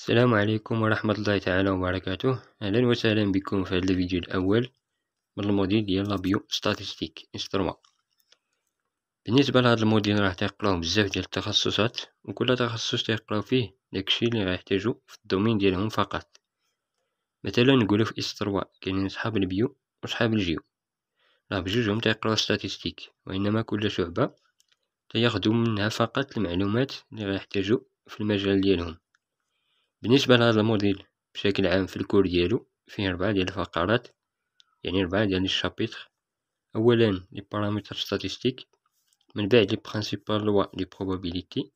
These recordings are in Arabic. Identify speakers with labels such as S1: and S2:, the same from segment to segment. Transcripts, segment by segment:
S1: السلام عليكم ورحمة الله تعالى وبركاته أهلا وسهلا بكم في هذا الفيديو الأول من الموديل ديال لابيو ستاتيستيك انسترومون بالنسبة لهذا الموديل راه تيقراو بزاف ديال التخصصات وكل تخصص تيقراو فيه داكشي اللي غيحتاجو في الدومين ديالهم فقط مثلا نقولو في استرواء كاينين صحاب البيو وصحاب الجيو راه بجوجهم تيقراو ستاتيستيك وإنما كل شعبة تياخدو منها فقط المعلومات اللي غيحتاجو في المجال ديالهم بالنسبة لهذا الموديل بشكل عام في الكور ديالو فيه ربعة ديال الفقرات يعني ربعة ديال الشابيتر اولا لي بارامتر ستاتيستيك من بعد لي برينسيبال لوا دي بروبابيليتي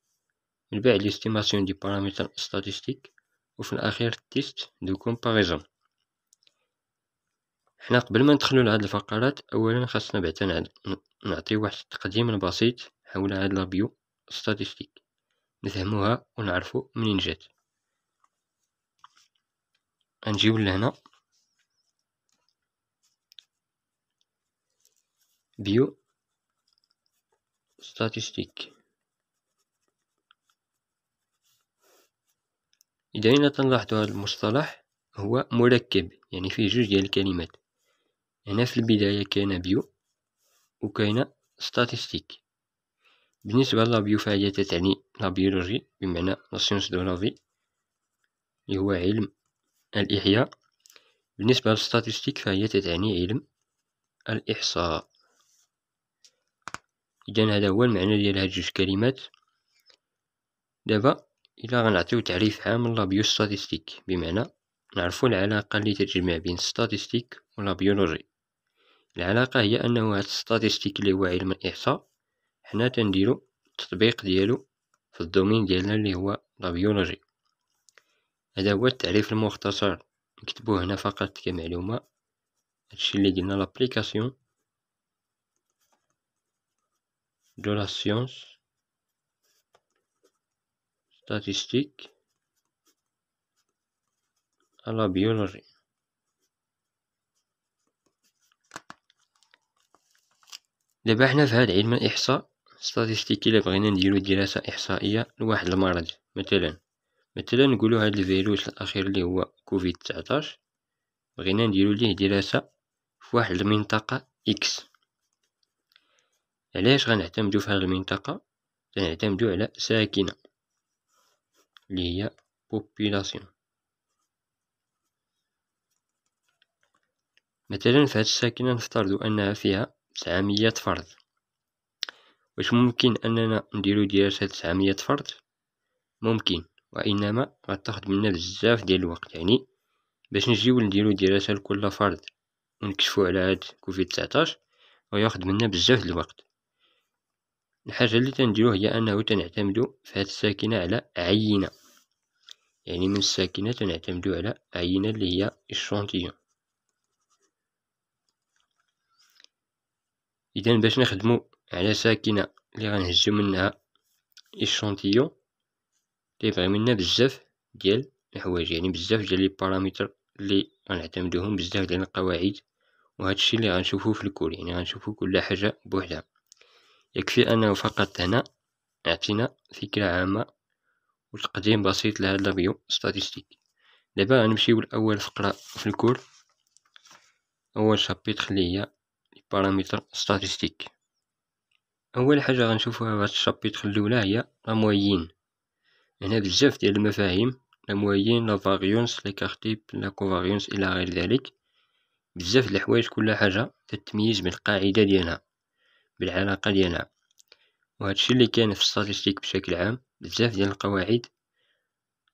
S1: من بعد ليستيماسيون دي بارامتر ستاتيستيك وفي الاخير تيست دو كومباريزون حنا قبل ما ندخلو لهاد الفقرات اولا خاصنا بعدا نعطي واحد التقديم البسيط حول هاد لابيو ستاتيستيك نفهموها ونعرفو منين جات غنجيو لهنا بيو ستاتيستيك إذا إلا تنلاحظوا هذا المصطلح هو مركب يعني فيه جوج ديال الكلمات هنا في البداية كاينة بيو وكاينة ستاتيستيك بالنسبة لابيو فهي تتعني لابيولوجي بمعنى لاسيونس دو لافي اللي هو علم الإحياء بالنسبة للستاتيستيك فهي تتعني علم الإحصاء إذن هذا هو المعنى ديال هاد جوج كلمات دابا إلا غنعطيو تعريف عام لابيو ستاتيستيك بمعنى نعرفو العلاقة اللي تتجمع بين ستاتيستيك ولا بيولوجي العلاقة هي أنه هاد ستاتيستيك اللي هو علم الإحصاء حنا تنديرو التطبيق ديالو في الدومين ديالنا اللي هو لابيولوجي هذا هو التعريف المختصر نكتبوه هنا فقط كمعلومة هادشي اللي قلنا لابليكاسيون دو لا سيونس ستاتيستيك على بيولوجي دابا حنا في هاد علم الاحصاء ستاتيستيكي الا بغينا نديرو دراسه احصائيه لواحد المرض مثلا مثلا نقولو هاد الفيروس الأخير اللي هو كوفيد تسعطاش بغينا نديرو ليه دراسة في واحد المنطقة إكس علاش غنعتمدو في هذه المنطقة غنعتمدوا على ساكنة اللي هي بوبولاسيون مثلا في هذه الساكنة نفترضو أنها فيها 900 فرد واش ممكن أننا نديرو دراسة 900 فرد ممكن وانما غتاخد منا بزاف ديال الوقت يعني باش نجيو نديرو دراسه لكل فرد ونكشفو على هاد كوفيد 19 وياخد منا بزاف ديال الوقت الحاجه اللي تنديرو هي انه تنعتمدو في هاد الساكنه على عينه يعني من الساكنه تنعتمدو على عينه اللي هي الشونتيون اذا باش نخدمو على ساكنه اللي غنهزو منها الشونتيون تيبعي منا بزاف ديال الحوايج يعني بزاف ديال لي بارامتر لي غنعتمدوهم بزاف ديال القواعد وهذا الشيء اللي غنشوفوه في الكور يعني غنشوفو كل حاجه بوحدها يكفي انه فقط هنا اعطينا فكره عامه وتقديم بسيط لهذا لابيو ستاتستيك دابا غنمشيو لاول فقره في الكور اول شابيتر اللي هي بارامتر ستاتستيك اول حاجه غنشوفوها في هذا الشابيتر الاولى هي لا موايين يعني هنا بزاف ديال المفاهيم لا موين لا فاريونس لا كارتيب لا كوفاريونس الى غير ذلك بزاف د الحوايج كل حاجه تتميز بالقاعده ديالها بالعلاقه ديالها الشيء اللي كاين في الستاتستيك بشكل عام بزاف ديال القواعد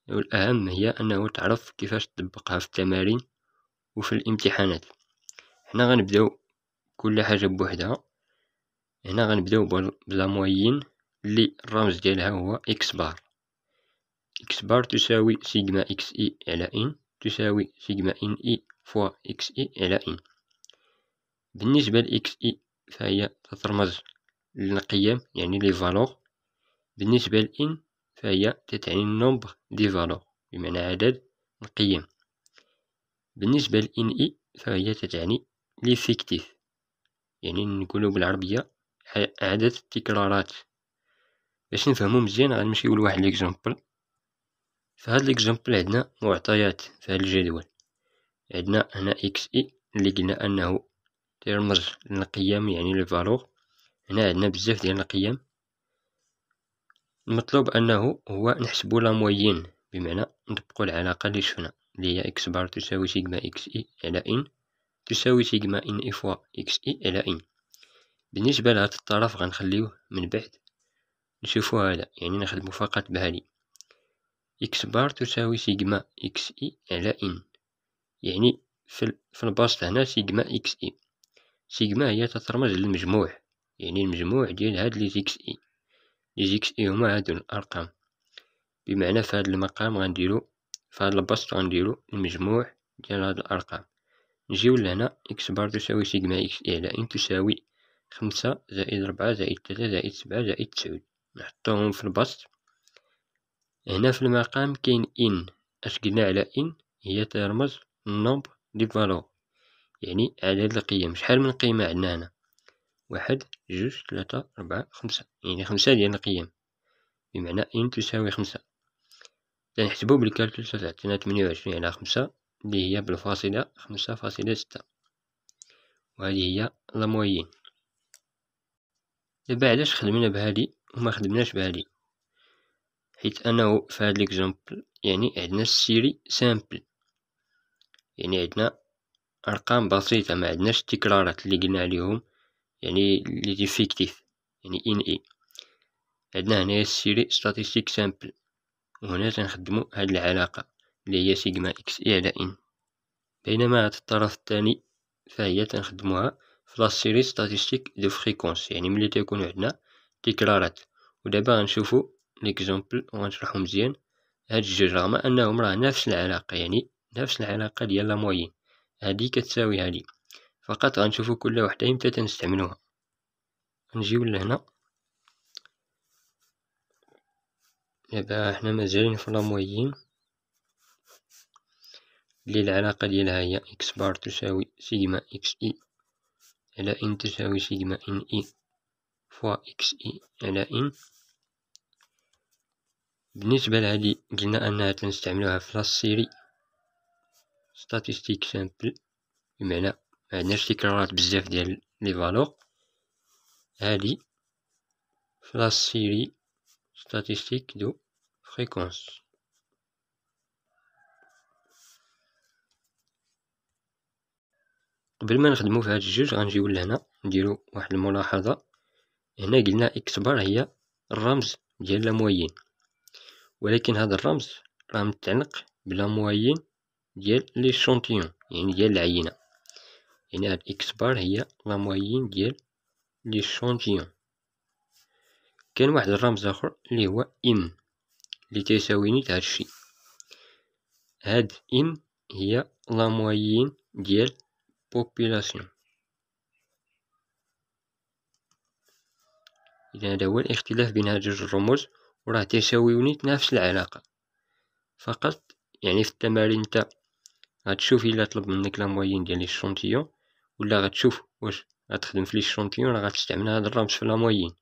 S1: والاهم هي انه تعرف كيفاش تطبقها في التمارين وفي الامتحانات هنا غنبداو كل حاجه بوحدها هنا غنبداو بلا موين اللي الرمز ديالها هو اكس بار إكس بار تساوي سيجما إكس إي على إن تساوي سيجما إن إي فوا إكس إي على إن بالنسبة لإكس إي فهي تترمز للقيم يعني لي فالور بالنسبة لإن فهي تتعني النومبر دي فالور بمعنى عدد القيم بالنسبة لإن إي فهي تتعني لي فيكتيف يعني نقولو بالعربية عدد التكرارات باش نفهمو مزيان غنمشيو لواحد ليكزومبل في هاد ليكزومبل عندنا معطيات في هاد الجدول عندنا هنا اكس اي e اللي قلنا انه تيرمز للقيم يعني للفالور فالور هنا عندنا بزاف ديال القيم المطلوب انه هو نحسبو لا موين بمعنى نطبقو العلاقه اللي شفنا اللي هي اكس بار تساوي سيغما اكس اي على ان تساوي سيغما ان اي فوا اكس اي على ان بالنسبه لهاد الطرف غنخليوه من بعد نشوفو هذا يعني نخدمو فقط بهادي إكس بار تساوي سيجما إكس إي على إن يعني في البسط هنا سيجما إكس إي سيجما هي تترمز للمجموع يعني المجموع ديال هاد لي زيكس إي لي زيكس إي هما هادو الأرقام بمعنى في هاد المقام غنديرو في هاد البسط غنديرو المجموع ديال هاد الأرقام نجيو لهنا إكس بار تساوي سيجما إكس إي على إن تساوي خمسة زائد ربعة زائد تلاتة زائد سبعة زائد تسعود نحطوهم في البسط هنا في المقام كاين إن اش قلنا على إن هي ترمز النومبر دي فالور يعني عدد القيم شحال من قيمة عندنا هنا واحد جوج ثلاثة أربعة خمسة يعني خمسة ديال القيم بمعنى إن تساوي خمسة تنحسبو بالكالكول تعطينا تمنية وعشرين على خمسة اللي هي بالفاصلة خمسة فاصلة ستة وهذه هي لا موين دابا علاش خدمنا بهادي وما خدمناش بهادي حيت انه في هاد ليكزومبل يعني عندنا السيري سامبل يعني عندنا ارقام بسيطه ما عندناش التكرارات اللي قلنا عليهم يعني لي ديفيكتيف يعني ان اي عندنا هنايا السيري ستاتيستيك سامبل وهنا تنخدمو هاد العلاقه اللي هي سيجما اكس اي على ان بينما هاد الطرف الثاني فهي تنخدموها في لا سيري ستاتيستيك دو فريكونس يعني ملي تيكون عندنا تكرارات ودابا غنشوفو ليكزومبل وغنشرحو مزيان هاد الجوج رغم انهم راه نفس العلاقه يعني نفس العلاقه ديال لا موين هادي كتساوي هادي فقط غنشوفو كل وحده امتى تنستعملوها نجيو لهنا دابا حنا مازالين في لا موين اللي العلاقه ديالها هي اكس بار تساوي سيجما اكس اي على ان تساوي سيجما ان اي فوا اكس اي على ان بالنسبة لهذه قلنا أنها تنستعملوها في سيري ستاتيستيك سامبل بمعنى ما عندناش تكرارات بزاف ديال لي فالور هادي في سيري ستاتيستيك دو فريكونس قبل ما نخدمو في هاد الجوج غنجيو لهنا نديرو واحد الملاحظة هنا قلنا اكس بار هي الرمز ديال موين ولكن هذا الرمز راه متعلق بلا موين ديال لي شونتيون يعني ديال العينه يعني هاد اكس بار هي لا موين ديال لي شونتيون كاين واحد الرمز اخر اللي هو ام اللي تساوي نيت هادشي هاد ام هي لا موين ديال بوبولاسيون اذا هذا هو الاختلاف بين هاد جوج الرموز وراه تيساويوني نفس العلاقة فقط يعني في التمارين نتا غتشوف الا طلب منك لا موين ديال ليشونتيون ولا غتشوف واش غتخدم في ليشونتيون راه غتستعمل هاد الرمز في لا موين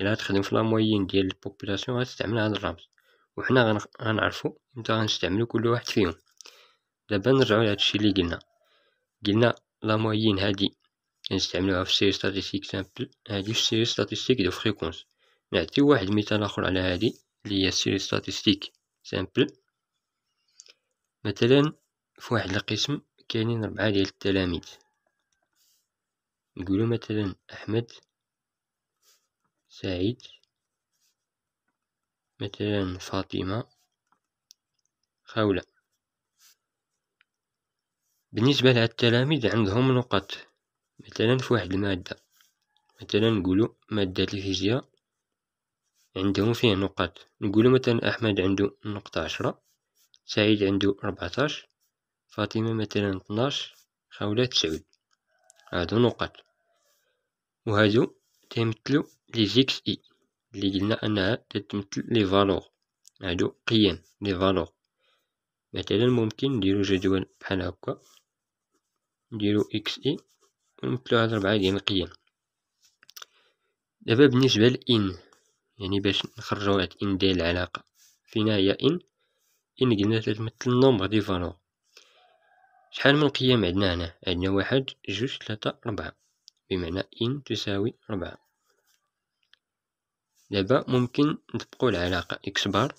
S1: الا غتخدم في لا موين ديال البوبولاسيون غتستعمل هاد الرمز وحنا غنعرفو امتى غنستعملو كل واحد فيهم دابا نرجعو لهادشي اللي قلنا قلنا لا موين هادي نستعملوها في سيري ستاتيستيك سامبل هادي في سيري ستاتيستيك دو فريكونس نعطيو واحد المثال اخر على هذه اللي هي سيري ستاتستيك سامبل مثلا في واحد القسم كاينين ربعة ديال التلاميذ نقولو مثلا احمد سعيد مثلا فاطمه خولة بالنسبة لهاد التلاميذ عندهم نقط مثلا في واحد المادة مثلا نقولو مادة الفيزياء عندهم فيه نقاط نقولو مثلا أحمد عنده نقطة عشرة سعيد عنده ربعتاش فاطمة مثلا طناش خولة تسعود هادو نقاط وهادو تمثلو لي زيكس اي اللي قلنا انها تتمثل لي فالور هادو قيم لي فالور مثلا ممكن نديرو جدول بحال هكا نديرو اكس اي ونمثلو هاد ربعة ديال القيم دابا بالنسبة لإن يعني باش نخرجو هاد ان ديال العلاقة فينا هي ان ان قلنا تتمثل النومبر دي فالور شحال من قيم عندنا هنا عندنا واحد جوج ثلاثة ربعة بمعنى ان تساوي ربعة دابا ممكن نطبقو العلاقة اكس بار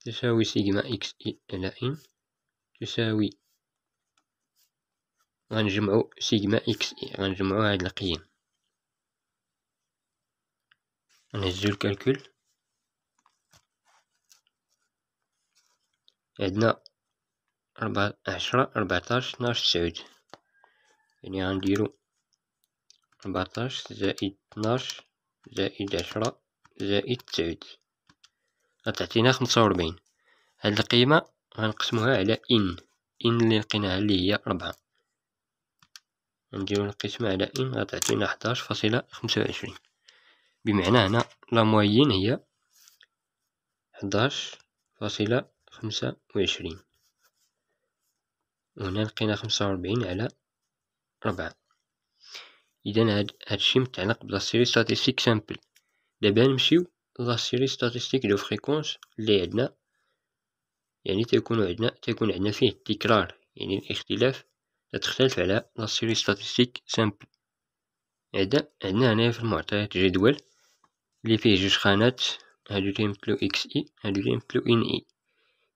S1: تساوي سيجما اكس اي على ان تساوي غنجمعو سيجما اكس اي غنجمعو هاد القيم نهزو الكالكول عندنا ربعة عشرة ربعتاش اثناش تسعود يعني غنديرو ربعتاش زائد 12 زائد عشرة زائد تسعود غتعطينا خمسة وربعين هاد القيمة غنقسموها على إن إن اللي لقيناها اللي هي ربعة نديرو القسمة على إن غتعطينا حداش فاصلة خمسة بمعنى هنا لا موين هي 11.25 فاصلة خمسة وعشرين وهنا لقينا خمسة وربعين على ربعة إذا هاد هادشي متعلق بلا سيري ستاتستيك سامبل دابا نمشيو لا سيري ستاتستيك دو فريكونس اللي عندنا يعني تيكون عندنا تيكون عندنا فيه التكرار يعني الاختلاف تختلف على لا سيري ستاتستيك سامبل هذا عندنا هنايا في المعطيات جدول اللي فيه جوج خانات هادو كيمثلو اكس اي هادو كيمثلو ان اي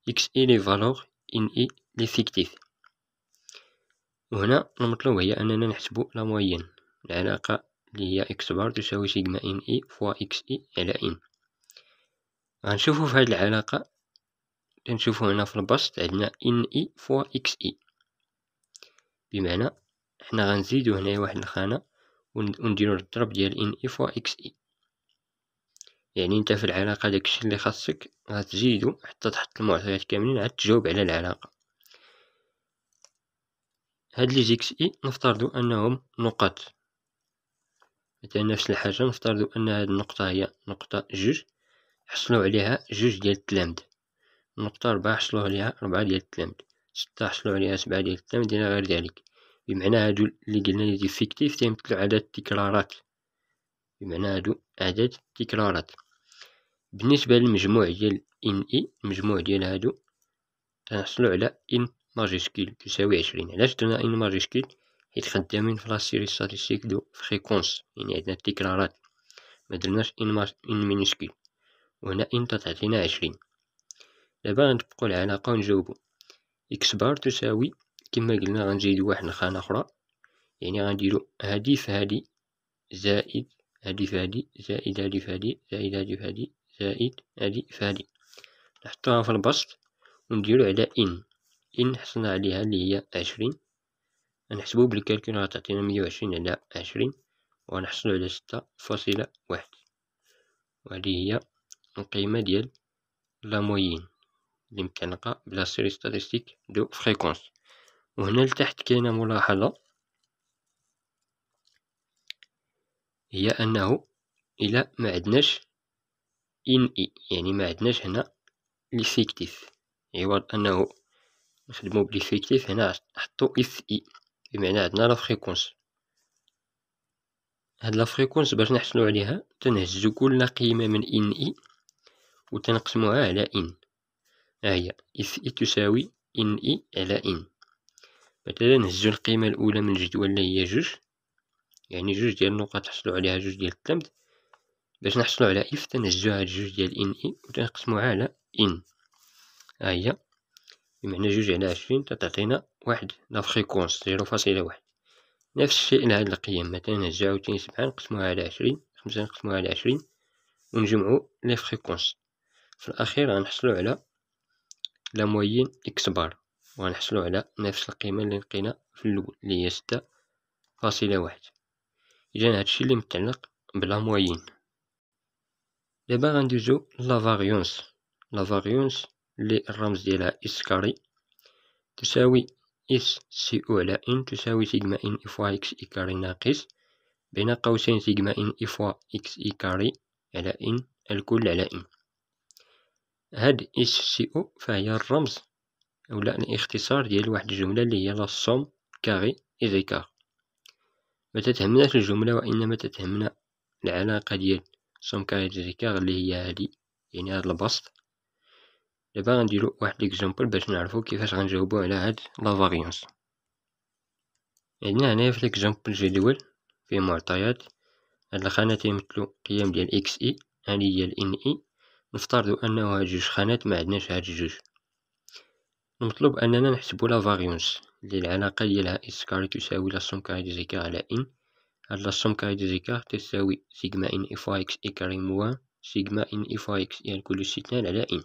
S1: اكس اي لي فالور ان اي لي فيكتيف وهنا المطلوب هي اننا نحسبو لا موين العلاقه اللي هي اكس بار تساوي سيغما ان اي فوا اكس اي على ان غنشوفو في هاد العلاقه كنشوفو هنا في البسط عندنا ان اي فوا اكس اي بمعنى حنا غنزيدو هنايا واحد الخانه ونديرو الضرب ديال ان اي فوا اكس اي يعني انت في العلاقة داكشي اللي خاصك غتزيدو حتى تحط المعطيات كاملين عاد تجاوب على العلاقة هاد لي زيكس اي نفترضو انهم نقط مثلا نفس الحاجة نفترضو ان هاد النقطة هي نقطة جوج حصلو عليها جوج ديال التلامد النقطة ربعة حصلو عليها ربعة ديال التلامد ستة حصلو عليها سبعة ديال التلامد إلى غير ذلك بمعنى هادو اللي قلنا لي فيكتيف تيمتلو عدد التكرارات بمعنى هادو أعداد تكرارات بالنسبة للمجموع ديال إن إي المجموع ديال هادو تنحصلو على إن ماجيسكيل تساوي عشرين علاش درنا إن ماجيسكيل حيت خدامين في لاسيري ستاتيستيك دو فريكونس يعني عندنا التكرارات ما درناش إن, ماج... إن مينيسكيل وهنا إن تعطينا عشرين دابا غنطبقو العلاقة ونجاوبوا إكس بار تساوي كما قلنا غنزيدو واحد الخانة أخرى يعني غنديرو هادي في زائد هادي فهادي زائد هادي فهادي زائد هادي فهادي زائد هادي فهادي نحطوها في البسط ونديرو على ان ان حصلنا عليها اللي هي عشرين نحسبو بالكالكول غتعطينا مية وعشرين على عشرين وغنحصلو على ستة فاصلة واحد وهذه هي القيمة ديال لا موين اللي متعلقة بلا سيري ستاتيستيك دو فريكونس وهنا لتحت كاينة ملاحظة هي أنه إلا ما عندناش إن إي يعني ما عندناش هنا ليفيكتيف عوض أنه نخدمو بليفيكتيف هنا نحطو إف إي بمعنى عندنا لا فريكونس هاد لا فريكونس باش نحصلو عليها تنهزو كل قيمة من إن إي وتنقسموها على إن ها هي إف إي تساوي إن إي على إن مثلا نهزو القيمة الأولى من الجدول اللي هي جوج يعني جوج ديال النقط حصلوا عليها جوج ديال التلامذ باش نحصلوا على اف تنجزو هاد جوج ديال ان اي وتنقسموها على ان ها هي بمعنى جوج على عشرين تتعطينا واحد لا فريكونس زيرو فاصلة واحد نفس الشيء لهاد القيم مثلا نرجعو تاني سبعة نقسموها على عشرين خمسة نقسموها على عشرين ونجمعو لي فريكونس في الأخير غنحصلو على لا موين إكس بار وغنحصلو على نفس القيمة اللي لقينا في اللول اللي هي ستة فاصلة واحد إذن هادشي اللي متعلق بلا موين دابا غندوزو لا فاريونس لا فاريونس اللي الرمز ديالها اس كاري تساوي اس سي او على ان تساوي سيجما ان إفوا إكس إي كاري ناقص بين قوسين سيجما ان إفوا إكس إي كاري على ان الكل على ان هاد اس سي او فهي الرمز أو الاختصار ديال واحد الجملة اللي هي لا سوم كاري إيزيكار ما تتهمناش الجملة وإنما تتهمنا العلاقة ديال سوم كاريتيكار اللي هي هادي يعني هاد البسط دابا غنديرو واحد ليكزومبل باش نعرفو كيفاش غنجاوبو على هاد لا فاريونس عندنا هنايا في ليكزومبل جدول فيه معطيات هاد الخانة تيمثلو قيم ديال اكس اي هادي هي الان اي نفترضو انه هاد جوج خانات ما عندناش هاد جوج نطلب اننا نحسبو لا فاريونس للعلاقة ديال كاري تساوي لاصوم كاري دي زيكار على إن هاد لاصوم كاري دي زيكار تساوي سيجما إن إف إكس إي كاري موان سيجما إن إف إكس يعني كل استثناء على إن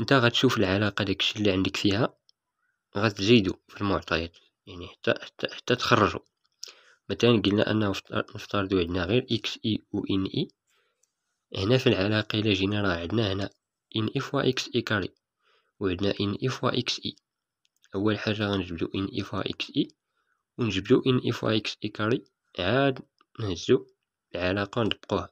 S1: نتا غتشوف العلاقة داكشي اللي عندك فيها غتزيدو في المعطيات يعني حتى حتى حتى تخرجو مثلا قلنا انه نفترضو عندنا غير اكس اي و ان اي هنا في العلاقة الا جينا راه عندنا هنا ان اف واي اكس اي كاري وعندنا ان اف واي اكس اي اول حاجه غنجبدو ان اف اكس اي ونجبدو ان اف اكس اي كاري عاد نهزو العلاقه نطبقوها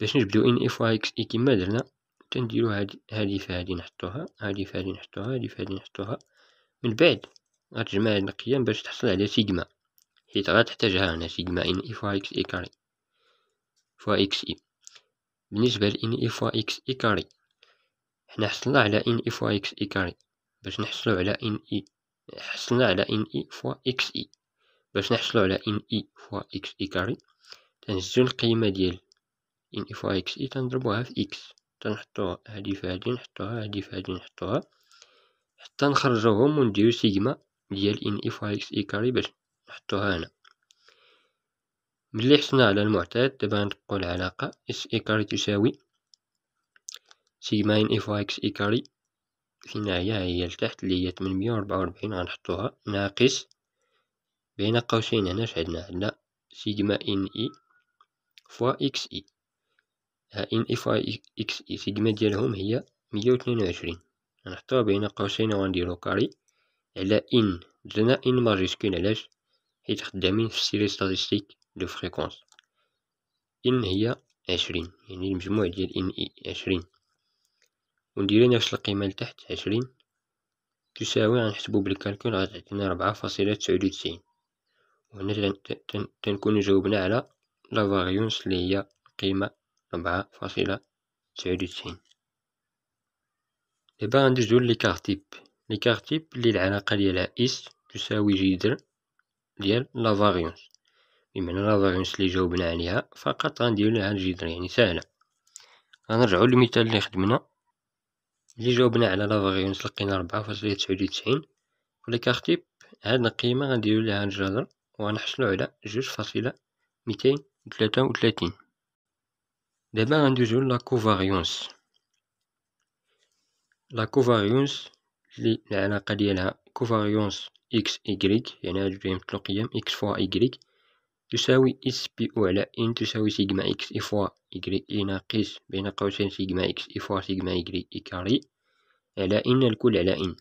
S1: باش نجبدو ان اف اكس اي كما درنا تنديرو هادي هادي في هذه نحطوها هادي في هذه نحطوها هذه في هذه نحطوها من بعد غتجمع هاد القيم باش تحصل على سيجما حيت غتحتاجها هنا سيجما ان اف اكس اي كاري فوا اكس اي بالنسبه لان اف اكس اي كاري حنا حصلنا على ان اف اكس اي كاري باش نحصلو على ان اي حصلنا على ان اي فوا اكس اي باش نحصلو على ان اي فوا اكس اي كاري تنهزو القيمه ديال ان اي فوا اكس اي تنضربوها في اكس تنحطوها هادي في هادي نحطوها هادي في هادي نحطوها حتى نخرجوهم ونديرو سيغما ديال ان اي فوا اكس اي كاري باش نحطوها هنا ملي حصلنا على المعتاد دابا نقول العلاقه اس اي كاري تساوي سيغما ان اي فوا اكس اي كاري النهاية هي لتحت اللي هي 844 غنحطوها ناقص بين قوسين هنا اش عندنا عندنا سيجما ان اي فوا اكس اي ها ان اي فوا اكس اي سيجما ديالهم هي مية وعشرين غنحطوها بين قوسين وغنديرو كاري على ان درنا ان ماجيسكول علاش حيت خدامين في السيري ستاتيستيك دو فريكونس ان هي عشرين يعني المجموع ديال ان اي عشرين ونديرو نفس القيمة لتحت عشرين تساوي غنحسبو بالكالكول غتعطينا ربعة فاصلة تسعود وتسعين وهنا تنكون جاوبنا على لافاريونس اللي هي قيمة ربعة فاصلة تسعود وتسعين دابا غندوزو ليكار تيب ليكار تيب اللي العلاقة ديالها إس تساوي جدر ديال لافاريونس بمعنى لافاريونس اللي جاوبنا عليها فقط غنديرو لها الجدر يعني سهلة غنرجعو للمثال اللي خدمنا اللي جاوبنا على لافاريونس لقينا ربعة فاصلة تسعود وتسعين هاد القيمة غنديرو ليها الجذر وغنحصلو على جوج فاصلة ميتين وتلاتة وتلاتين دابا غندوزو لا لاكوفاريونس اللي العلاقة ديالها كوفاريونس إكس إيكغيك يعني هادو يمثلو قيم إكس فوا إيكغيك تساوي اس بي او على ان تساوي سيجما اكس فوا إيكغي اي ناقص بين قوسين سيجما اكس اي فوا سيجما إيكغي اي كاري على ان الكل على ان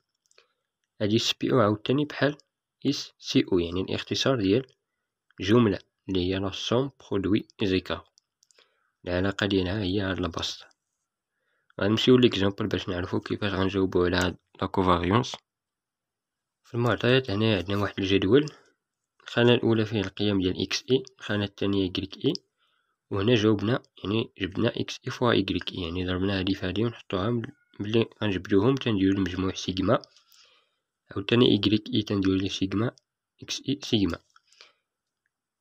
S1: هادي اس بي او عاوتاني بحال اس سي او يعني الاختصار ديال جملة اللي هي لا سوم برودوي زيكا العلاقة ديالها هي هاد البسط غنمشيو ليكزامبل باش نعرفو كيفاش غنجاوبو على هاد لا كوفاريونس في المعطيات هنا عندنا واحد الجدول الخانة الأولى فيها القيم ديال إكس إي الخانة الثانية إكريك إي وهنا جاوبنا يعني جبنا إكس إي فوا إكريك إي يعني ضربنا هادي فهادي ونحطوها ملي غنجبدوهم تنديرو المجموع سيجما عاوتاني إكريك إي تنديرو ليه سيجما إكس إي سيجما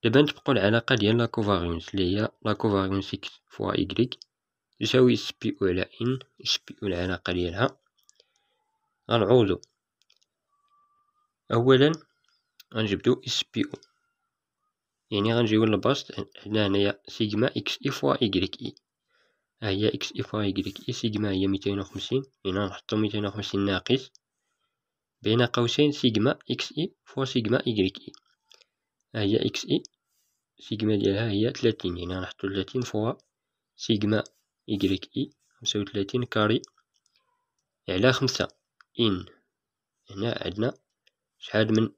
S1: دابا نتبقو العلاقة ديال لاكوفاريونس لي اللي هي لاكوفاريونس إكس فوا إكريك يساوي إس بي أو على إن إس بي أو العلاقة ديالها غنعوضو أولا غنجبدو اس بي او يعني غنجيو للباست هنا هنايا سيجما اكس اي فوا ايكغيك اي ها هي اكس اي فوا ايكغيك اي سيجما هي ميتين وخمسين هنا نحطو ميتين وخمسين ناقص بين قوسين سيجما اكس اي فوا سيجما ايكغيك اي ها هي اكس اي سيجما ديالها هي تلاتين هنا نحطو تلاتين فوا سيجما ايكغيك اي خمسة كاري على خمسة ان هنا عندنا شحال من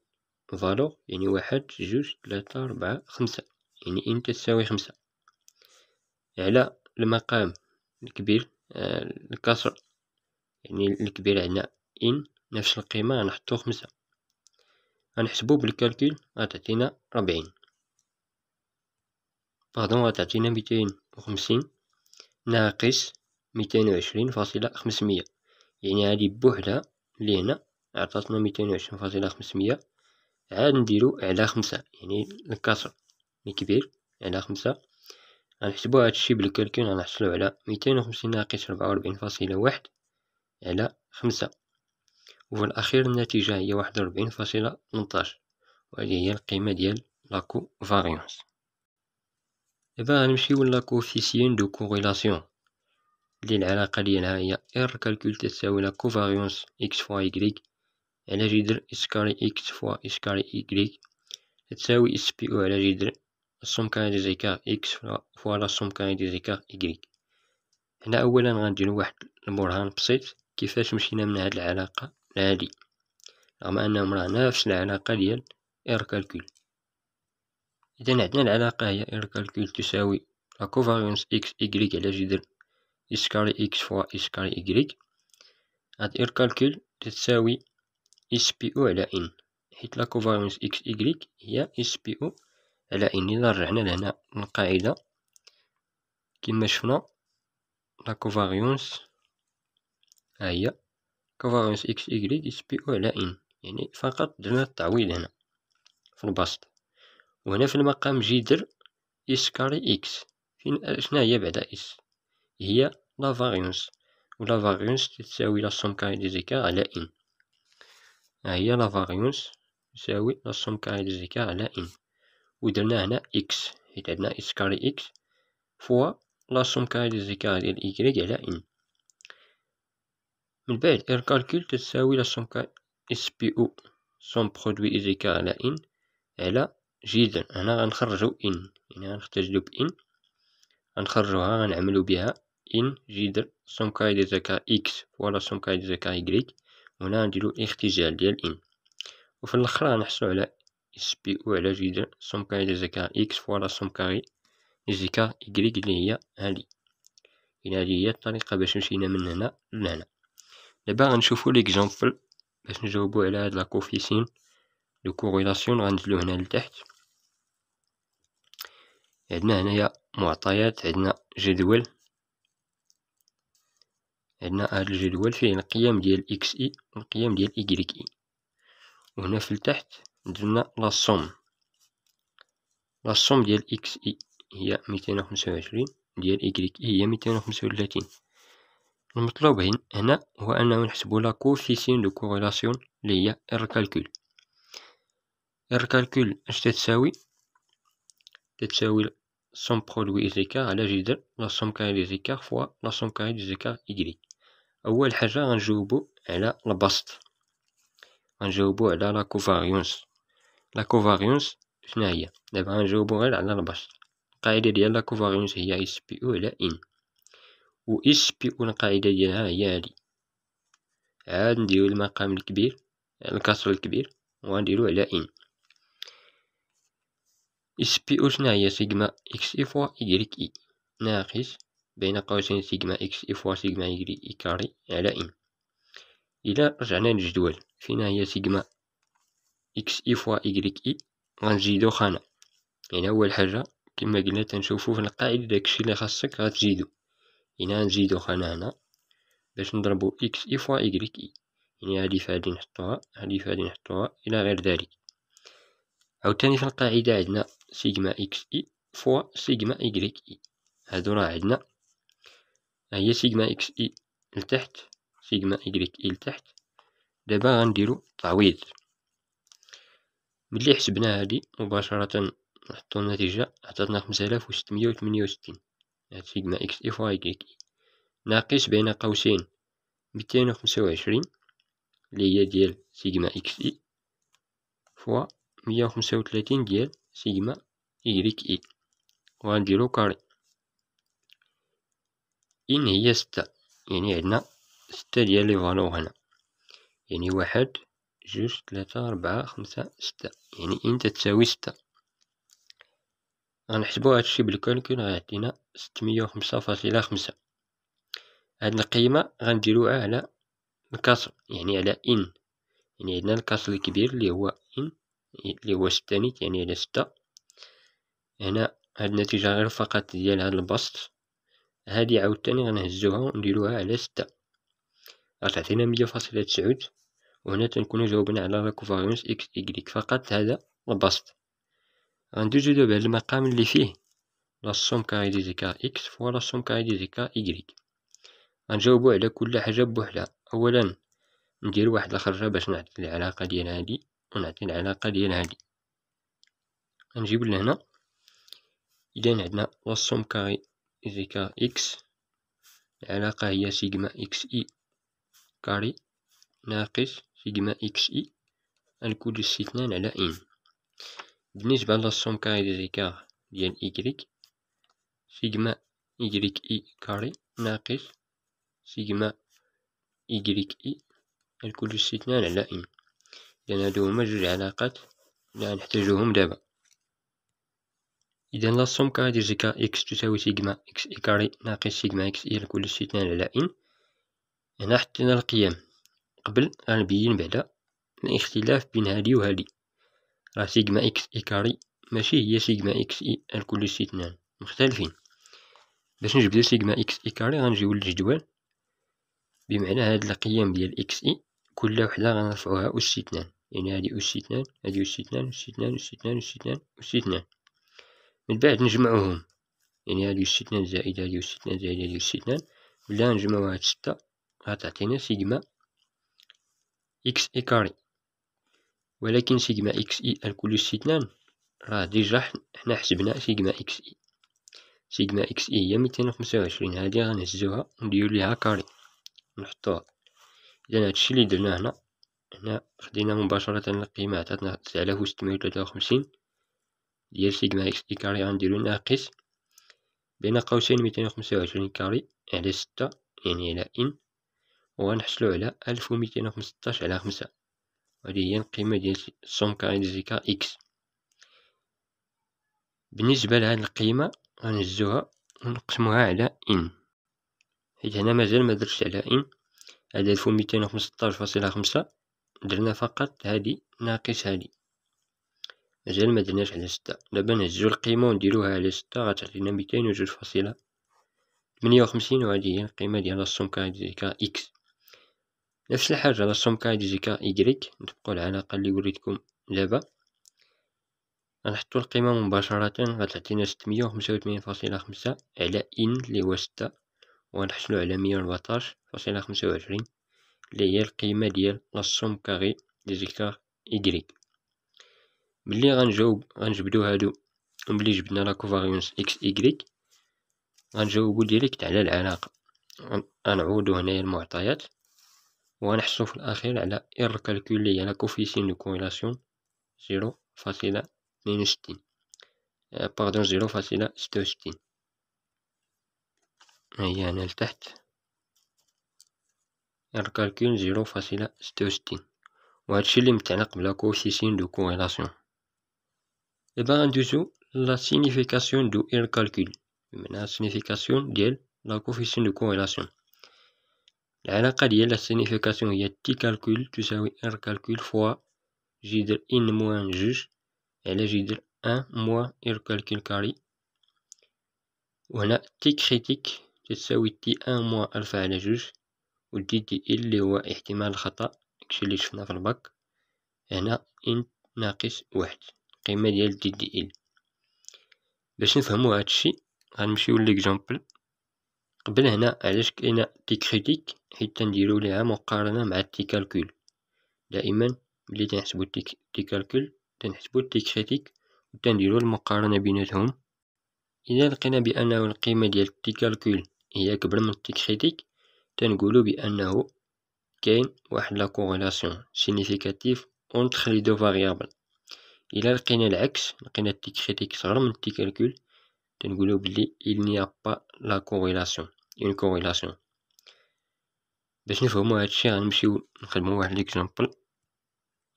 S1: فالور يعني واحد جوج ثلاثة ربعة خمسة يعني إن تساوي خمسة على المقام الكبير آه، الكسر يعني الكبير عندنا إن نفس القيمة غنحطو خمسة غنحسبو بالكالكيل غتعطينا ربعين باردون غتعطينا ميتين وخمسين ناقص ميتين وعشرين فاصلة خمسمية يعني هادي بوحدها هنا عطاتنا ميتين وعشرين فاصلة خمسمية عاد نديرو على خمسة يعني الكسر مي كبير على خمسة غنحسبو هادشي بالكالكول غنحصلو على ميتين وخمسين ناقص ربعة وربعين فاصلة واحد على خمسة وفي الأخير النتيجة هي واحد وربعين فاصلة تمنطاش وهادي هي القيمة ديال لاكو فاريونس دابا غنمشيو لاكوفيسيان دو كوغيلاسيون اللي العلاقة ديالها هي إر كالكول تساوي لاكو فاريونس إكس فوا إكغيك على جدر إس كاري إكس فوا إس كاري إيكغيك تساوي إس بي أو على جدر السوم كاري دي زيكار إكس فوا لا سوم كاري دي زيكار إيكغيك هنا أولا غنديرو واحد البرهان بسيط كيفاش مشينا من هاد العلاقة لهادي رغم أنهم راه نفس العلاقة ديال إير كالكول إذا عندنا العلاقة هي إير كالكول تساوي لا كوفاريونس إكس إيكغيك على جدر إس كاري إكس فوا إس كاري إيكغيك هاد إير كالكول تساوي إس بي أو على إن حيت لا إكس إيكغيك هي إس بي أو على إن إذا رجعنا لهنا القاعدة كما شفنا لا كوفالونس ها هي كوفارونس إكس إيكغيك إس بي أو على إن يعني فقط درنا التعويض هنا في البسط وهنا في المقام در إس كاري إكس فين شنا هي بعد إس هي لا فاريونس ولا فاريونس تساوي لا سوم كاري دي زيكار على إن هي فاريونس يساوي السوم كاري دو زيكار على ان ودرنا هنا اكس حيت عندنا اكس كاري اكس فوا لا سوم كاري دو زيكار ديال ايكغيك على ان من بعد كالكول تساوي لا سوم كاري اس بي او سوم برودوي ايزيكار على ان على جيدا هنا غنخرجو ان يعني غنختزلو بان غنخرجوها غنعملو بها ان جذر سوم كاري دو زيكار اكس فوا لا سوم كاري دو زيكار ايكغيك هنا نديرو اختزال ديال ان وفي الاخر غنحصلو على اس بي او على جدر سوم كاري دي زكار اكس فوا لا سوم كاري زكار ايكغيك اللي هي هادي إلى هادي هي الطريقة باش مشينا من هنا لهنا دابا غنشوفو ليكزامبل باش نجاوبو على هاد لاكوفيسين دو كوغيلاسيون غنزلو هنا لتحت عندنا هنايا معطيات عندنا جدول عندنا هاد الجدول فيه القيم ديال إكس إي والقيم ديال إيكغيك إي وهنا في التحت درنا لا لاصوم ديال إكس إي هي ميتين ديال إيكغيك إي هي ميتين المطلوب هنا هو أنه نحسبو لا كوفيسيون دو كوريلاسيون اللي هي إر كالكول إر كالكول أش تتساوي تتساوي somme برودوي ايزيكار على جدر لا G كاري la فوا لا des كاري fois la اول حاجه غنجاوبو على البسط غنجاوبو على لا كوفاريونس لا كوفاريونس شنو هي دابا غنجاوبو غير على البسط القاعده ديال لا كوفاريونس هي اس بي او على ان و اس بي او القاعده ديالها هي هادي عاد نديرو المقام الكبير الكسر الكبير وغنديرو على ان اس بي او شنو هي سيغما اكس اي فوا ايغريك اي ناقص بين قوسين سيجما إكس فوا سيجما يجري إي كاري على إن إلا رجعنا للجدول فينا هي سيجما إكس فوا إيجريك إي غنزيدو خانة يعني أول حاجة كما قلنا تنشوفو في القاعدة داكشي اللي خاصك غتزيدو هنا نزيدو خانة هنا باش نضربو إكس فوا إيجريك إي يعني هادي فهادي نحطوها هادي فهادي نحطوها إلى غير ذلك عاوتاني في القاعدة عندنا سيجما إكس إي فوا سيجما إيجريك إي هادو راه عندنا هي سيجما إكس إي لتحت سيجما إيكغيك إي لتحت دابا غنديرو تعويض ملي حسبنا هادي مباشرة نحطو النتيجة عطاتنا خمسالاف وستمية وثمانية وستين هاد سيجما إكس إي فوا إيكغيك إي ناقص بين قوسين ميتين وخمسة وعشرين اللي هي ديال سيجما إكس إي فوا مية وخمسة وثلاثين ديال سيجما إيكغيك إي وغنديرو كاري إن هي ستة يعني عندنا ستة ديال لي فالو هنا يعني واحد جوج تلاتة ربعة خمسة ستة يعني إن تتساوي ستة غنحسبو هادشي بالكالكول غيعطينا ستمية وخمسة فاصلة خمسة هاد القيمة غنديروها على الكسر يعني على إن يعني عندنا الكسر الكبير اللي هو إن اللي هو ستة نيت يعني على ستة هنا هاد النتيجة غير فقط ديال هاد البسط هادي عاوتاني غنهزوها ونديروها على ستة غتعطينا مية فاصلة تسعود وهنا تنكونو جاوبنا على لا كوفاريونس اكس ايكليك فقط هذا البسط غندوزو دابا المقام اللي فيه لا سوم كاري دي زيكا اكس فوا لا سوم كاري دي زيكا ايكليك غنجاوبو على كل حاجة بوحدها اولا ندير واحد الخرجة باش نعطي العلاقة ديال هادي ونعطي العلاقة ديال هادي غنجيب لهنا اذا عندنا لا سوم كاري إذ إكس العلاقة هي سيجما إكس إي كاري ناقص سيجما إكس إي الكود الاستثنان على إن بالنسبة للصوم كاري دي زيكار ديال إيكريك سيجما إيكريك إي كاري ناقص سيجما إيكريك إي الكود الاستثنان على إن لأن هادو هما جوج علاقات لا غنحتاجوهم دابا إذا لا صوم كاري ديال جي كا إكس تساوي سيجما إكس إي كاري ناقص سيجما إكس إي لكل استثناء على إن هنا حطينا القيم قبل غنبين بعدا الاختلاف بين هادي وهادي راه سيجما إكس إي كاري ماشي هي سيجما إكس إي الكل لكل استثناء مختلفين باش نجبدو سيجما إكس إي كاري غنجيو للجدول بمعنى هاد القيم ديال إكس إي كل وحدة غنرفعوها أس اثنان يعني هادي أس اثنان هادي أس اثنان أس اثنان أس اثنان أس اثنان أس من بعد نجمعوهم يعني هادي وستنان زائد هادي وستنان زائد هادي وستنان بلا نجمعو هاد ستة غتعطينا سيجما إكس إي كاري ولكن سيجما إكس إي الكل استثنان راه ديجا حنا حسبنا سيجما إكس إي سيجما إكس إي هي ميتين وخمسة وعشرين هادي غنهزوها ونديرو ليها كاري نحطوها إذا هادشي لي درنا هنا هنا خدينا مباشرة القيمة عطاتنا تسعلاف وستمية وتلاتة وخمسين ديال سيجما إكس اي كاري غنديرو ناقص بين قوسين ميتين وخمسة وعشرين كاري على ستة يعني على إن وغنحصلو على ألف وميتين وخمسطاش على خمسة وهادي هي القيمة ديال صون كاري دي زيكا إكس بالنسبة لهاد القيمة غنهزوها ونقسموها على إن حيت هنا مازال مدرتش على إن هاد ألف وميتين وخمسطاش فاصلة خمسة درنا فقط هادي ناقص هادي مازال مدرناش على ستة دابا نهزو القيمة ونديروها على ستة غتعطينا ميتين وجوج فاصلة تمنية وخمسين وهادي هي القيمة ديال لاصوم كاديزيكا إكس نفس الحاجة لاصوم كاديزيكا إيكغيك نطبقو العلاقة اللي وريتكم دابا غنحطو القيمة مباشرة غتعطينا ستمية وخمسة وثمانين فاصلة خمسة على إن اللي هو ستة وغنحصلو على مية وربعطاش فاصلة خمسة وعشرين اللي هي القيمة ديال لاصوم كاغي ديزيكا إيكغيك ملي غنجاوب غنجبدو هادو وملي جبدنا لاكوفاريونس اكس ايكغيك غنجاوبو ديريكت على العلاقة غنعودو هنايا المعطيات وغنحصلو في الاخير على ار كالكولي على كوفيسين دو كوريلاسيون زيرو فاصلة اثنين وستين باغدون زيرو فاصلة ستة وستين هيا هنا لتحت ار كالكول زيرو فاصلة ستة وستين وهادشي لي متعلق بلا كوفيسين دو كوريلاسيون يبقى ندوزو لا سينيفيكاسيون دو إير كالكول بمعنى السينيفيكاسيون ديال لا كوفيسيون دو كوريلاسيون العلاقة ديال لا سينيفيكاسيون هي تي كالكول تساوي إير كالكول فوا جذر إن موان جوج على جذر أن موان إير كالكول كاري وهنا تي كريتيك تساوي تي أن موان ألفا على جوج و دي دي إل اللي هو احتمال الخطأ داكشي اللي شفنا في الباك هنا إن ناقص واحد القيمه ديال دي دي ال باش نفهمو هادشي غنمشيو ليكزامبل قبل هنا علاش كاينه تي كريتيك حيت تنديرو ليها مقارنه مع تي كالكول دائما ملي تنحسبو تي كالكول تنحسبو تي كريتيك تنديرو المقارنه بيناتهم اذا لقينا بانه القيمه ديال تي كالكول هي كبر من تي كريتيك تنقولو بانه كاين واحد لا كوغيلاسيون سينيفيكاتيف اونتخ لي دو فاريابل الا لقينا العكس لقينا التيك كريتيك صغر من التيك كالكول تنقولو بلي il n'y a pas la corrélation une corrélation باش نفهمو هادشي غنمشيو نخدمو واحد ليكزامبل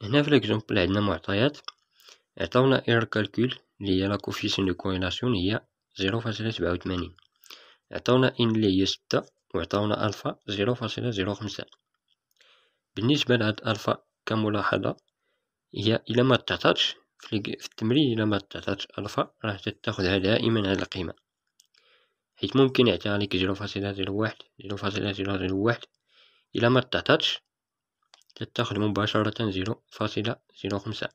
S1: هنا في ليكزامبل عندنا معطيات عطاونا اير كالكول اللي هي لا كوفيسيون دو كوريلاسيون هي زيرو فاصلة سبعة عطاونا ان اللي هي ستة وعطاونا الفا زيرو فاصلة زيرو خمسة بالنسبة لهاد الفا كملاحظة هي إلا ما تعطاتش في التمرين إلا ما تعطاتش ألفا راه تاخدها دائما هاد القيمة حيت ممكن يعطيها عليك زيرو فاصلة زيرو واحد زيرو فاصلة زيرو زيرو واحد إلا ما تعطاتش تاخد مباشرة زيرو فاصلة زيرو خمسة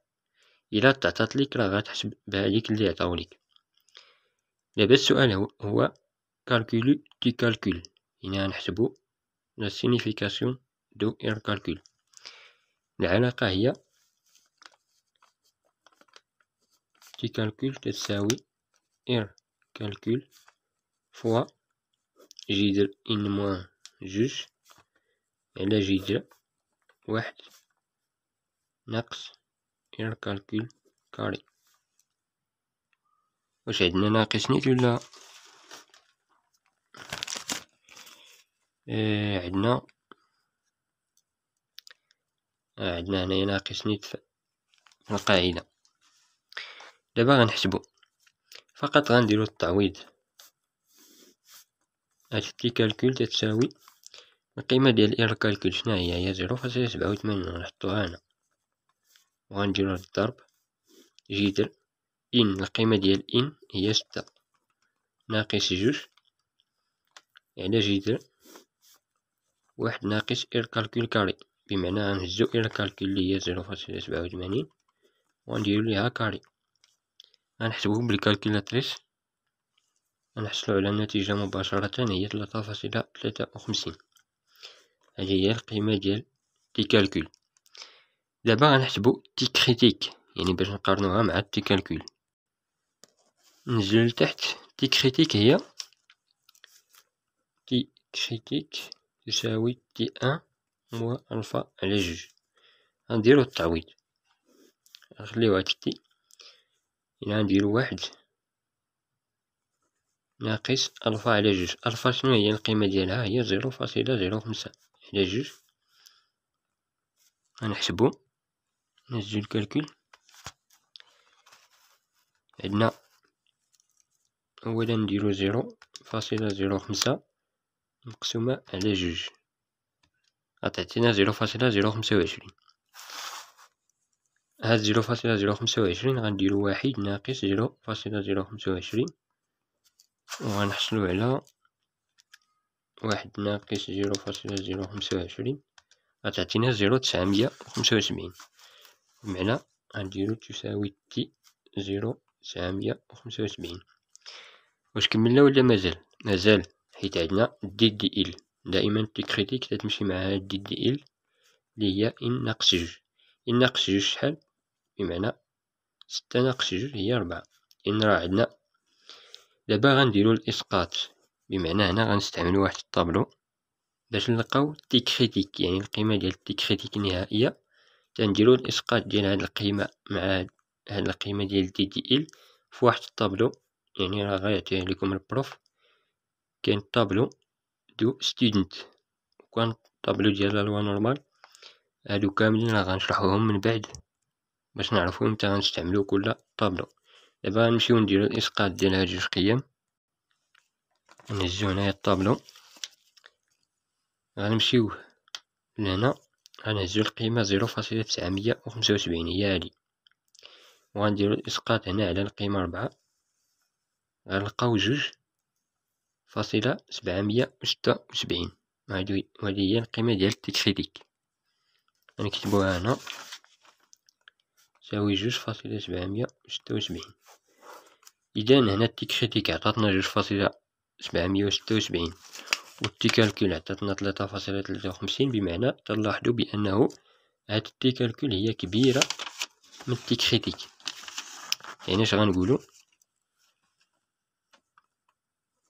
S1: إلا تعطات ليك راه غتحسب بهاديك اللي عطاوليك دابا السؤال هو, هو كالكولي تي كالكول هنا يعني غنحسبو لا سينيفيكاسيون دو إير كالكول العلاقة هي calcul que ça oui et calcul fois j'ai de in moins juste et le j n'a max et calcul carré c'est ce qu'il là et euh, non n'a ce دابا غنحسبو فقط غنديرو التعويض هاد تي كالكول تتساوي القيمة ديال إير كالكول شنا هي هي زيرو فاصلة سبعة وثمانين غنحطوها هنا وغنديرو الضرب جدر إن القيمة ديال إن هي ستة ناقص جوج على جدر واحد ناقص إير كالكول كاري بمعنى غنهزو إير كالكول لي هي زيرو فاصلة سبعة و وغنديرو ليها كاري غنحسبهم بالكالكيلاتريس غنحصلو على النتيجة مباشرة هي ثلاثة فاصلة ثلاثة وخمسين هادي هي القيمة ديال تي كالكول دابا غنحسبو تي كريتيك يعني باش نقارنوها مع تي كالكول نزلو لتحت تي كريتيك هي تي كريتيك تساوي تي ان موا الفا على جوج غنديرو التعويض نخليو هاد تي هنا نديرو واحد ناقص ألفا على جوج ألفا شنو هي القيمة ديالها هي زيرو فاصلة زيرو خمسة على جوج غنحسبو نزيدو الكالكول عندنا أولا نديرو زيرو فاصلة زيرو خمسة مقسومة على جوج غتعطينا زيرو فاصلة زيرو خمسة وعشرين هاد زيرو فاصلة زيرو خمسة وعشرين غنديرو واحد ناقص زيرو فاصلة زيرو خمسة وعشرين وغنحصلو على واحد ناقص زيرو فاصلة زيرو خمسة وعشرين غتعطينا زيرو تسعمية وخمسة وسبعين بمعنى غنديرو تساوي تي زيرو تسعمية وخمسة وسبعين واش كملنا ولا مازال مازال حيت عندنا دي دي إل دائما تي كريتيك تتمشي مع هاد دي دي إل اللي هي إن ناقص جوج إن ناقص جوج شحال بمعنى ستة ناقص جوج هي ربعة لأن راه عندنا دابا غنديرو الإسقاط بمعنى هنا غنستعملو واحد الطابلو باش نلقاو تي كريتيك يعني القيمة ديال تي كريتيك النهائية تنديرو الإسقاط ديال هاد القيمة مع هاد القيمة ديال دي دي إل في واحد الطابلو يعني راه غيعطيه ليكم البروف كاين الطابلو دو ستودنت كان طابلو ديال لا لوا نورمال هادو كاملين راه غنشرحوهم من بعد باش نعرفو إمتى غنستعملو كل طابلو دابا غنمشيو نديرو الإسقاط ديال هاد جوج قيم نهزو هنايا الطابلو غنمشيو لهنا غنهزو القيمة زيرو فاصلة تسعمية وخمسة وسبعين هي هادي وغنديرو الإسقاط هنا على القيمة ربعة غنلقاو جوج فاصلة سبعمية وستة وسبعين وهادي هي القيمة ديال التكريتيك غنكتبوها هنا تساوي جوج فاصلة سبعمية وستة وسبعين إذا هنا التكريتيك عطاتنا جوج فاصلة سبعمية وستة وسبعين والتيكالكول عطاتنا ثلاثة فاصلة ثلاثة وخمسين بمعنى تلاحظوا بأنه هاد التيكالكول هي كبيرة من التكريتيك يعني اش غنقولو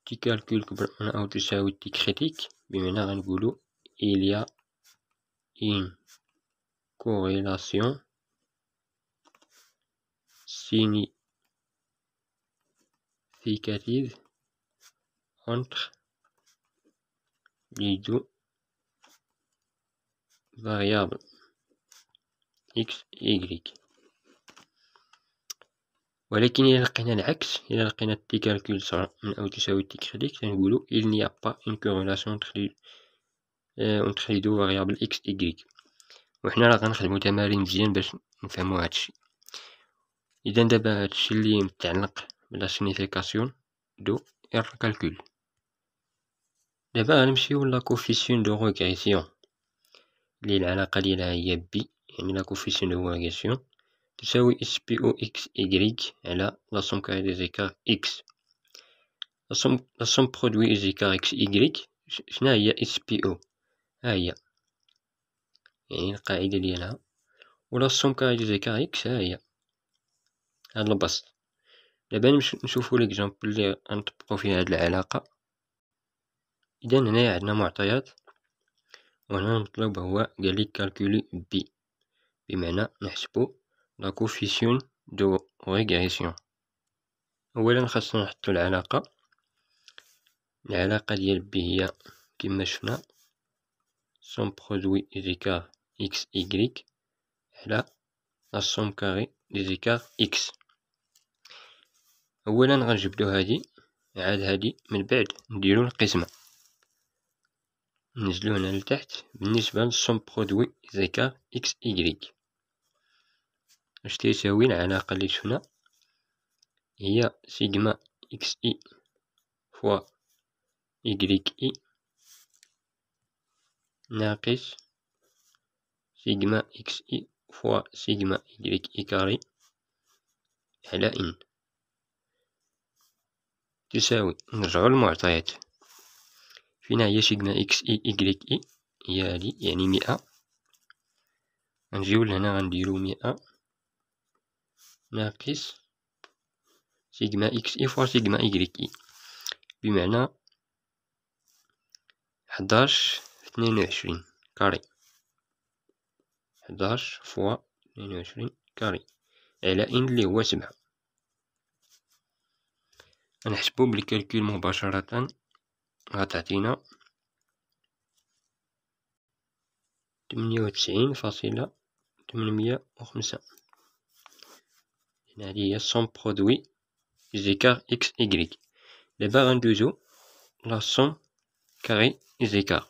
S1: تيكالكول كبر من أو تساوي التكريتيك بمعنى غنقولو إليا إن كوريلاسيون سيني cicatrice entre les deux variables x et y ولكن إذا لقينا العكس إذا لقينا تي كالكول صرا من أو تساوي تي كريديك تنقولو إل نيا با إن كوغولاسيون corrélation entre فاريابل إكس les آه، وحنا راه غنخدمو تمارين مزيان باش نفهمو هادشي اذا دابا هادشي اللي متعلق بلا سينيفيكاسيون دو ار كالكول دابا غنمشيو لا كوفيسيون دو ريغريسيون اللي العلاقه ديالها هي بي يعني لا كوفيسيون دو ريغريسيون تساوي اس بي او اكس ايغريك على لا سوم كاري دي زيكار اكس لا سوم برودوي زيكار اكس ايغريك شنا هي اس بي او ها هي يعني القاعده ديالها ولا سوم كاري دي زيكار اكس ها هي هاد البسط دابا نشوفو ليكزامبل لي غنطبقو فيه هاد العلاقة اذا هنايا عندنا معطيات وهنا المطلوب هو قال لي كالكولي بي بمعنى نحسبو لا كوفيسيون دو ريغريسيون اولا خاصنا نحطو العلاقة العلاقة ديال بي هي كما شفنا سون برودوي ديزيكار اكس ايكغيك على لا سوم كاري ديزيكار اكس اولا غنجبدو هادي عاد هادي من بعد نديرو القسمه نزلو هنا لتحت بالنسبه للسوم برودوي زيكا اكس ايغريك اش تساوي العلاقه اللي شفنا هي سيغما اكس اي فوا يغريك اي ناقص سيغما اكس اي فوا سيغما يغريك اي كاري على ان تساوي نرجعو للمعطيات فينا هي سيجما إكس إي إيكغيك إي هي هادي يعني مئة غنجيو لهنا غنديرو مئة ناقص سيجما إكس إي فوا سيجما إيكغيك إي بمعنى حداش اثنين وعشرين كاري حداش فوا اثنين وعشرين كاري على إن اللي هو سبعة نحسبو بالكالكول مباشرة غتعطينا تمنية وتسعين فاصلة تمنمية وخمسة هنا هادي هي صون برودوي زيكار إكس إيكغيك دابا غندوزو لا سون كاري زيكار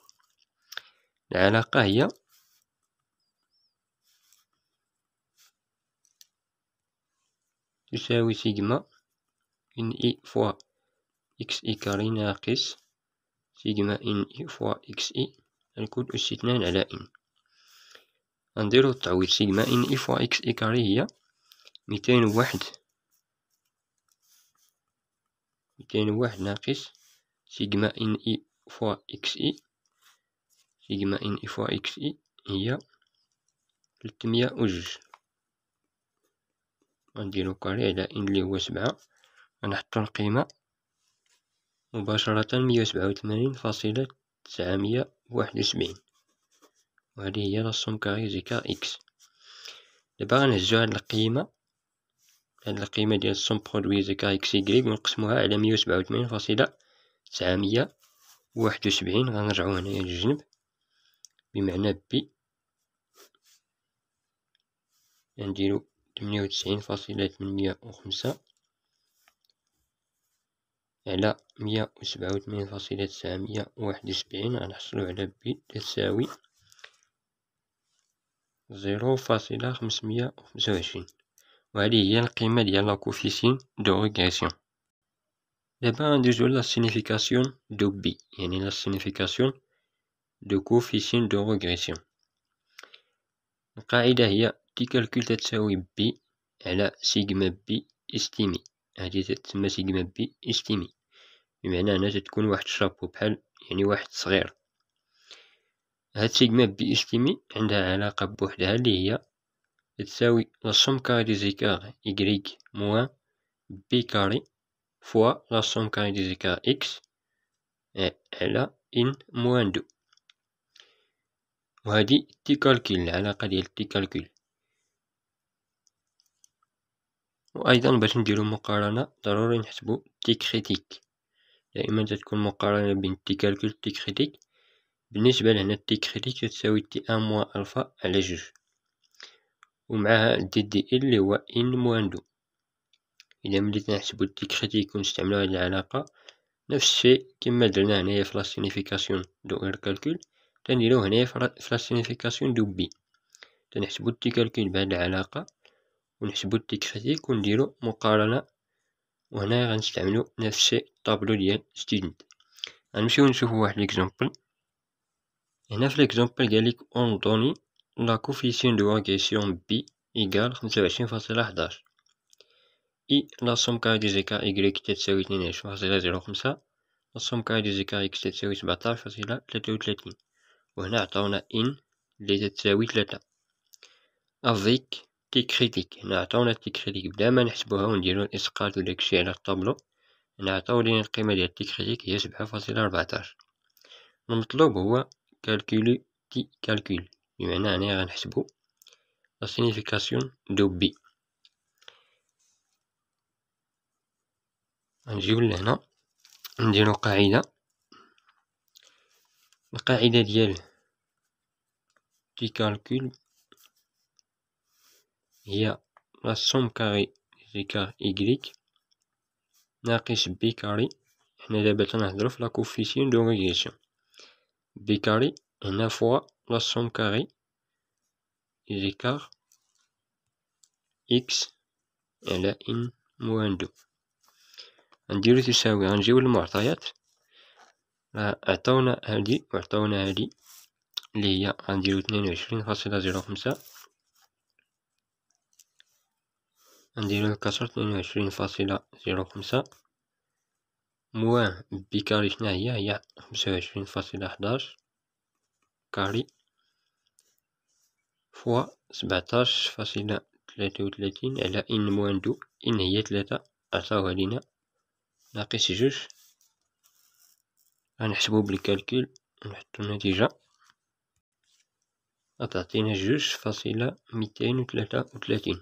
S1: العلاقة هي تساوي سيجما إن إي فوا إكس إي كاري ناقص سيجما ان اي فوا اكس اي الكل أس اثنان على ان غنديرو التعويض سيجما ان اي فوا اكس اي كاري هي ميتين وواحد ميتين وواحد ناقص سيجما ان اي فوا اكس اي سيجما ان اي فوا اكس اي هي تلتمية أو جوج غنديرو كاري على ان لي هو سبعة غنحطو القيمة مباشرة مية وسبعة وثمانين فاصلة تسعمية واحد وسبعين وهذه هي لاصوم كاري زيكا إكس دابا غنهزو هاد القيمة هاد القيمة ديال الصوم برودوي زيكا إكس إكغيك ونقسموها على مية وسبعة وثمانين فاصلة تسعمية واحد وسبعين غنرجعو هنايا للجنب بمعنى بي نديرو تمنية وتسعين فاصلة تمنمية وخمسة على مية وسبعة وثمانين فاصلة تسعمية وواحد وسبعين غنحصلو على بي تساوي زيرو فاصلة خمسمية وخمسة وعشرين وهذه هي القيمة ديال لاكوفيسين دو ريغريسيون دابا غندوزو لا سينيفيكاسيون دو بي يعني لا سينيفيكاسيون دو كوفيسين دو ريغريسيون القاعدة هي تي كالكول تساوي بي على سيغما بي استيمي هادي تتسمى سيجما بي استيمي بمعنى هنا تتكون واحد الشابو بحال يعني واحد صغير هاد سيجما بي استيمي عندها علاقة بوحدها اللي هي تساوي لا كاري دي زيكار إيكغيك موان بي كاري فوا لا كاري دي زيكار إكس على إن موان دو وهادي تي كالكيل العلاقة ديال تي كالكيل وايضا باش نديرو مقارنه ضروري نحسبو تي كريتيك دائما يعني تتكون مقارنه بين تي كالكول تي كريتيك بالنسبه لهنا تي كريتيك تساوي تي ان موان الفا على جوج ومعها دي دي ال اللي هو ان موان دو اذا ملي نحسبو تي كريتيك ونستعملو هاد العلاقه نفس الشيء كما درنا هنايا في لا سينيفيكاسيون دو اير كالكول تنديرو هنايا في لا سينيفيكاسيون دو بي تنحسبو تي كالكول بهاد العلاقه ونحسبو التكفاتيك ونديرو مقارنة وهنا غنستعملو نفس الشيء الطابلو ديال ستودنت غنمشيو نشوفو واحد ليكزومبل هنا في ليكزومبل قالك اون دوني لا كوفيسيون دو ريغريسيون بي ايكال خمسة وعشرين فاصلة حداش اي لا سوم كار دي زيكا ايكغيك تساوي اثنين وعشرين فاصلة زيرو خمسة لا سوم كار دي زيكا اكس تساوي سبعتاش فاصلة تلاتة وتلاتين وهنا عطاونا ان لي تتساوي تلاتة افيك كريتيك التكريتيك تي كريتيك بلا ما نحسبوها ونديرو الاسقاط وداكشي على الطابلو نعطيو لينا القيمة ديال كريتيك هي سبعة فاصلة ربعتاش المطلوب هو كالكولي تي كالكول بمعنى هنا غنحسبو لا سينيفيكاسيون دو بي غنجيو لهنا نديرو قاعدة القاعدة ديال تي كالكول هي السوم كاري ريكار إيكغيك ناقص بي كاري حنا دابا تنهضرو في لاكوفيسيون دو ريغريسيون بي كاري هنا فوا لا سوم كاري ريكار إكس على إن موان دو غنديرو تساوي غنجيو للمعطيات عطاونا هادي وعطاونا هادي لي هي غنديرو اثنين وعشرين فاصلة زيرو خمسة نديرو الكسر تنين وعشرين فاصلة زيرو خمسة موان بي كاري شنا هي هي خمسة وعشرين فاصلة حداش كاري فوا سبعتاش فاصلة تلاتة وتلاتين على إن موان دو إن هي تلاتة عطاوها لينا ناقص جوج غنحسبو بالكالكيل ونحطو النتيجة غتعطينا جوج فاصلة ميتين وتلاتة وتلاتين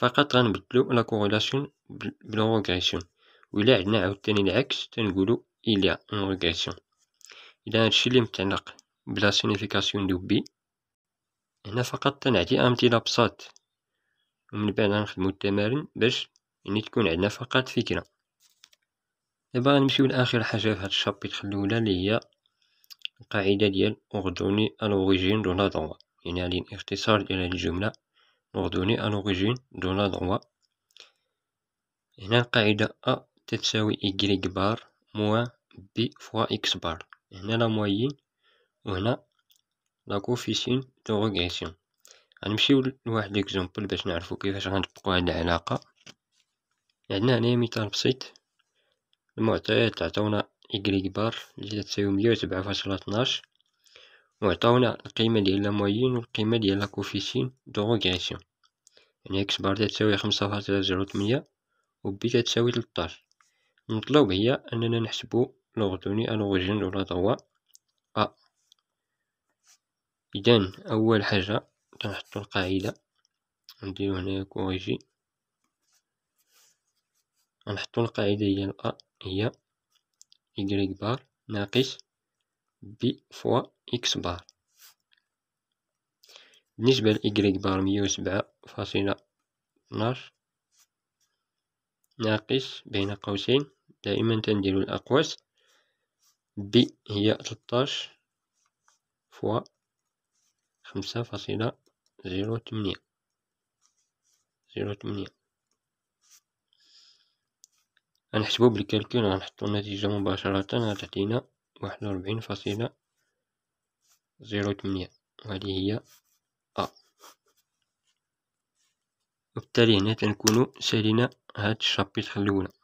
S1: فقط غنبدلو لا كورولاسيون بلو ريغريسيون الى عندنا عاوتاني العكس تنقولو إليا اون ريغريسيون الى هادشي اللي متعلق بلا سينيفيكاسيون دو بي هنا فقط تنعطي أمثلة بساط ومن بعد غنخدمو التمارين باش يعني تكون عندنا فقط فكرة دابا غنمشيو لآخر حاجة في هاد الشابيتخ الأولى اللي هي القاعدة ديال أوردوني الأوريجين دو لا يعني هادي الاختصار ديال هاد الجملة نوردوني اوريجين دون لا دروا هنا القاعدة أ تتساوي اي بار موا بي فوا إكس بار هنا لا موين وهنا لا كوفيسين دو ريغريسيون غنمشيو لواحد ليكزومبل باش نعرفو كيفاش غنطبقو هاد العلاقة عندنا هنايا مثال بسيط المعطيات عطاونا اي بار اللي تساوي 107.12 فاصلة وعطاونا القيمة ديال لا لاموين والقيمة ديال لا كوفيسين دو روغريسيون يعني اكس بار تساوي خمسة فاصلة زيرو تمنية و بي تساوي تلطاش المطلوب هي اننا نحسبو لوغدوني الوغيجين دو لا دوا ا اذن اول حاجة تنحطو القاعدة نديرو هنايا كوريجي غنحطو القاعدة ديال ا هي y بار ناقص بي فوا إكس بار بالنسبة لإكغيك بار مية وسبعة فاصلة اثناش ناقص بين قوسين دائما تنديرو الأقواس بي هي تلطاش فوا خمسة فاصلة زيرو تمنية زيرو تمنية غنحسبو بالكالكول غنحطو النتيجة مباشرة غتعطينا واحد وربعين فاصلة زيرو تمنية وهذه هي آه. أ وبالتالي هنا تنكونو سالينا هاد الشابيتر الأولى